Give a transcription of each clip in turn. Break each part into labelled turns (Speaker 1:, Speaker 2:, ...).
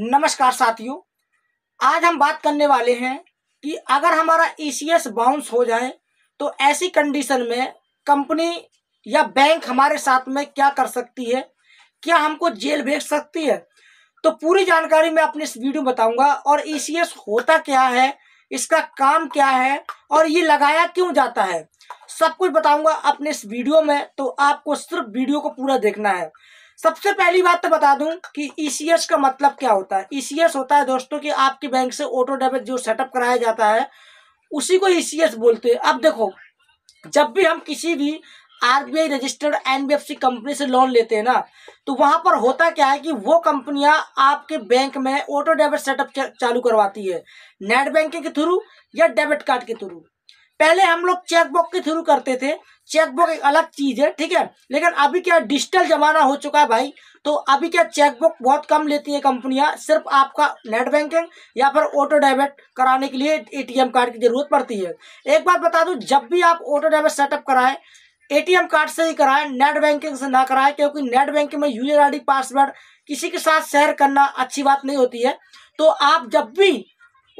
Speaker 1: नमस्कार साथियों आज हम बात करने वाले हैं कि अगर हमारा ईसीएस e बाउंस हो जाए तो ऐसी कंडीशन में कंपनी या बैंक हमारे साथ में क्या कर सकती है क्या हमको जेल भेज सकती है तो पूरी जानकारी मैं अपने इस वीडियो में बताऊंगा और ईसीएस e होता क्या है इसका काम क्या है और ये लगाया क्यों जाता है सब कुछ बताऊंगा अपने इस वीडियो में तो आपको सिर्फ वीडियो को पूरा देखना है सबसे पहली बात तो बता दूं कि ईसीएस e का मतलब क्या होता है ईसीएस e होता है दोस्तों कि आपके बैंक से ऑटो डेबिट जो सेटअप कराया जाता है उसी को ईसीएस e बोलते हैं अब देखो जब भी हम किसी भी आर रजिस्टर्ड एन कंपनी से लोन लेते हैं ना तो वहां पर होता क्या है कि वो कंपनियां आपके बैंक में ऑटो डेबिट सेटअप चालू करवाती है नेट बैंकिंग के थ्रू या डेबिट कार्ड के थ्रू पहले हम लोग चेकबुक के थ्रू करते थे चेकबुक एक अलग चीज है ठीक है लेकिन अभी क्या डिजिटल जमाना हो चुका है भाई तो अभी क्या चेकबुक बहुत कम लेती है कंपनियां सिर्फ आपका नेट बैंकिंग या फिर ऑटो डेबिट कराने के लिए एटीएम कार्ड की जरूरत पड़ती है एक बात बता दूं जब भी आप ऑटो डेबिट सेटअप कराएं एटीएम कार्ड से ही कराएं नेट बैंकिंग से ना कराएं क्योंकि नेट बैंकिंग में यूजर आई पासवर्ड किसी के साथ शेयर करना अच्छी बात नहीं होती है तो आप जब भी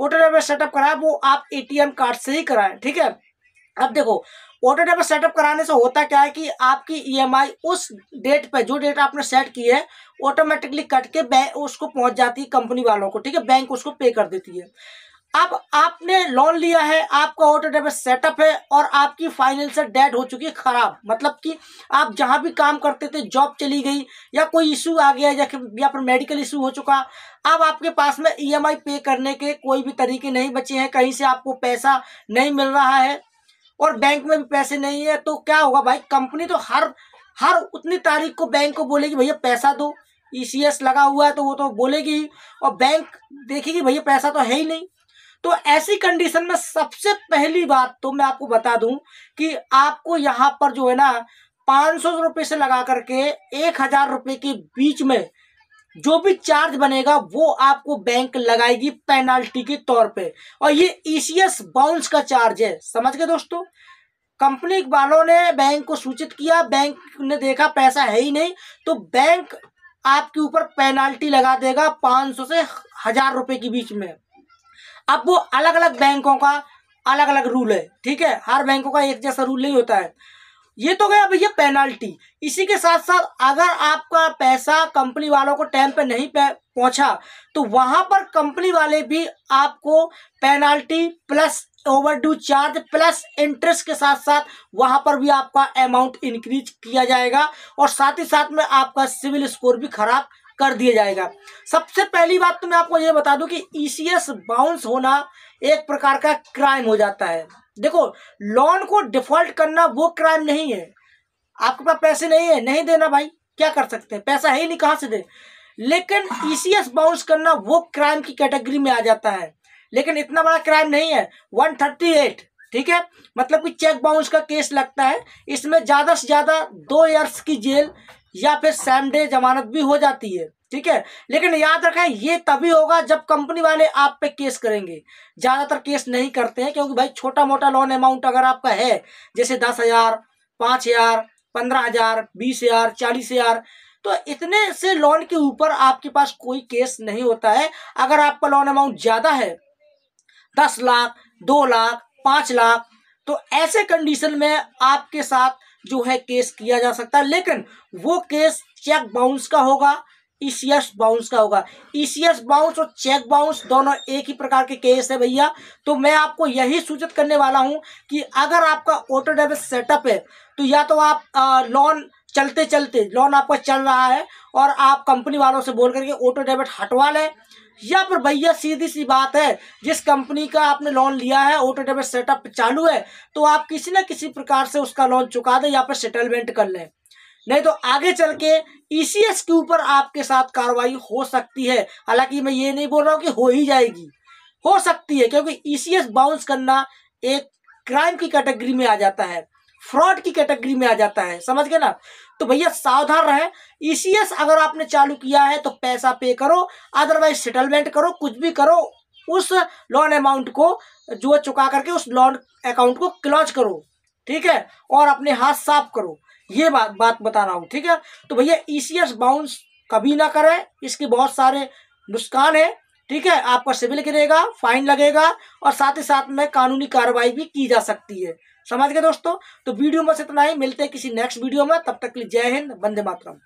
Speaker 1: ऑटो डेबिट सेटअप कराए वो आप एटीएम कार्ड से ही कराएं ठीक है अब देखो ऑटो डेबिट सेटअप कराने से होता क्या है कि आपकी ईएमआई e उस डेट पर जो डेट आपने सेट की है ऑटोमेटिकली कट के बैंक उसको पहुंच जाती है कंपनी वालों को ठीक है बैंक उसको पे कर देती है अब आपने लोन लिया है आपका ऑटो डेबिट सेटअप है और आपकी फाइनेंशियल डेट हो चुकी है खराब मतलब कि आप जहां भी काम करते थे जॉब चली गई या कोई इशू आ गया या या फिर मेडिकल इशू हो चुका अब आपके पास में ईएमआई पे करने के कोई भी तरीके नहीं बचे हैं कहीं से आपको पैसा नहीं मिल रहा है और बैंक में भी पैसे नहीं है तो क्या होगा भाई कंपनी तो हर हर उतनी तारीख को बैंक को बोलेगी भैया पैसा दो ई e लगा हुआ है तो वो तो बोलेगी और बैंक देखेगी भैया पैसा तो है ही नहीं तो ऐसी कंडीशन में सबसे पहली बात तो मैं आपको बता दूं कि आपको यहां पर जो है ना पांच सौ से लगा करके एक हजार रुपए के बीच में जो भी चार्ज बनेगा वो आपको बैंक लगाएगी पेनाल्टी के तौर पे और ये ईसीएस e बाउंस का चार्ज है समझ गए दोस्तों कंपनी वालों ने बैंक को सूचित किया बैंक ने देखा पैसा है ही नहीं तो बैंक आपके ऊपर पेनाल्टी लगा देगा पांच से हजार रुपए के बीच में अब वो अलग अलग बैंकों का अलग अलग रूल है ठीक है हर बैंकों का एक जैसा रूल नहीं होता है ये तो गया भैया पेनाल्टी इसी के साथ साथ अगर आपका पैसा कंपनी वालों को टाइम पे नहीं पहुंचा तो वहां पर कंपनी वाले भी आपको penalty plus overdue charge plus interest के साथ साथ वहां पर भी आपका अमाउंट इंक्रीज किया जाएगा और साथ ही साथ में आपका सिविल स्कोर भी खराब कर दिया जाएगा सबसे पहली बात तो मैं आपको ये बता दूं कि ईसीएस e बाउंस होना एक प्रकार का क्राइम हो जाता है देखो लोन को डिफॉल्ट करना वो क्राइम नहीं है आपके पास पैसे नहीं है नहीं देना भाई क्या कर सकते हैं पैसा है ही नहीं कहाँ से दे लेकिन ईसीएस e बाउंस करना वो क्राइम की कैटेगरी में आ जाता है लेकिन इतना बड़ा क्राइम नहीं है वन थर्टी एट ठीक है मतलब कि चेक बाउंस का केस लगता है इसमें ज़्यादा से ज़्यादा दो ईयर्स की जेल या फिर सेम डे जमानत भी हो जाती है ठीक है लेकिन याद रखें ये तभी होगा जब कंपनी वाले आप पे केस करेंगे ज़्यादातर केस नहीं करते हैं क्योंकि भाई छोटा मोटा लोन अमाउंट अगर आपका है जैसे दस हज़ार पांच हज़ार पंद्रह हज़ार बीस हज़ार चालीस हज़ार तो इतने से लोन के ऊपर आपके पास कोई केस नहीं होता है अगर आपका लोन अमाउंट ज़्यादा है दस लाख दो लाख पांच लाख तो ऐसे कंडीशन में आपके साथ जो है केस किया जा सकता है लेकिन वो केस चेक बाउंस का होगा ईसीएस e बाउंस का होगा ईसीएस e बाउंस और चेक बाउंस दोनों एक ही प्रकार के केस है भैया तो मैं आपको यही सूचित करने वाला हूं कि अगर आपका ऑटो डेबिट सेटअप है तो या तो आप लोन चलते चलते लोन आपका चल रहा है और आप कंपनी वालों से बोल करके ऑटो डेबिट हटवा लें या फिर भैया सीधी सी बात है जिस कंपनी का आपने लोन लिया है ऑटो डेबिट सेटअप चालू है तो आप किसी न किसी प्रकार से उसका लोन चुका दें या फिर सेटलमेंट कर लें नहीं तो आगे चल के ई e के ऊपर आपके साथ कार्रवाई हो सकती है हालांकि मैं ये नहीं बोल रहा हूँ कि हो ही जाएगी हो सकती है क्योंकि ई e बाउंस करना एक क्राइम की कैटेगरी में आ जाता है फ्रॉड की कैटेगरी में आ जाता है समझ गए ना तो भैया सावधान रहे ईसीएस e अगर आपने चालू किया है तो पैसा पे करो अदरवाइज सेटलमेंट करो कुछ भी करो उस लोन अमाउंट को जो चुका करके उस लोन अकाउंट को क्लोज करो ठीक है और अपने हाथ साफ करो ये बात बात बता रहा हूँ ठीक है तो भैया ई सी एस बाउंस कभी ना करें इसके बहुत सारे नुकसान है ठीक है आपका सिविल गिरेगा फाइन लगेगा और साथ ही साथ में कानूनी कार्रवाई भी की जा सकती है समझ गए दोस्तों तो वीडियो में बस इतना ही मिलते हैं किसी नेक्स्ट वीडियो में तब तक के लिए जय हिंद बंदे मातरम